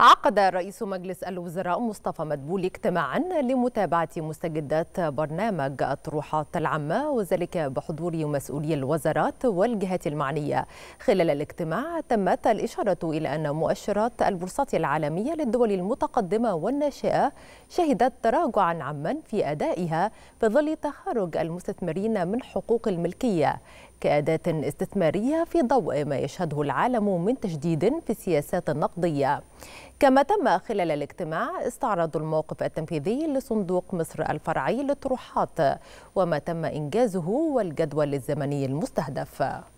عقد رئيس مجلس الوزراء مصطفى مدبول اجتماعا لمتابعة مستجدات برنامج الطروحات العامة وذلك بحضور مسؤولي الوزارات والجهات المعنية خلال الاجتماع تمت الإشارة إلى أن مؤشرات البورصات العالمية للدول المتقدمة والناشئة شهدت تراجعا عاما في أدائها في ظل تخرج المستثمرين من حقوق الملكية كأداة استثمارية في ضوء ما يشهده العالم من تجديد في السياسات النقدية كما تم خلال الاجتماع استعراض الموقف التنفيذي لصندوق مصر الفرعي للطروحات وما تم إنجازه والجدول الزمني المستهدف